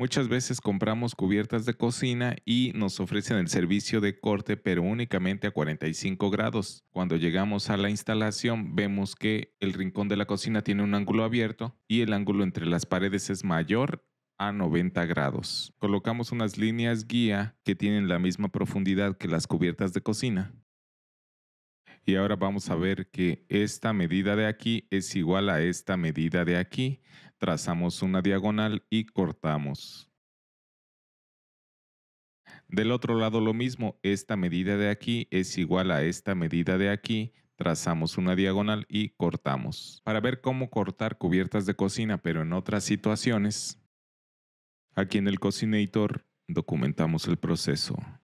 Muchas veces compramos cubiertas de cocina y nos ofrecen el servicio de corte pero únicamente a 45 grados. Cuando llegamos a la instalación vemos que el rincón de la cocina tiene un ángulo abierto y el ángulo entre las paredes es mayor a 90 grados. Colocamos unas líneas guía que tienen la misma profundidad que las cubiertas de cocina. Y ahora vamos a ver que esta medida de aquí es igual a esta medida de aquí trazamos una diagonal y cortamos. Del otro lado lo mismo, esta medida de aquí es igual a esta medida de aquí, trazamos una diagonal y cortamos. Para ver cómo cortar cubiertas de cocina, pero en otras situaciones, aquí en el Cocinator documentamos el proceso.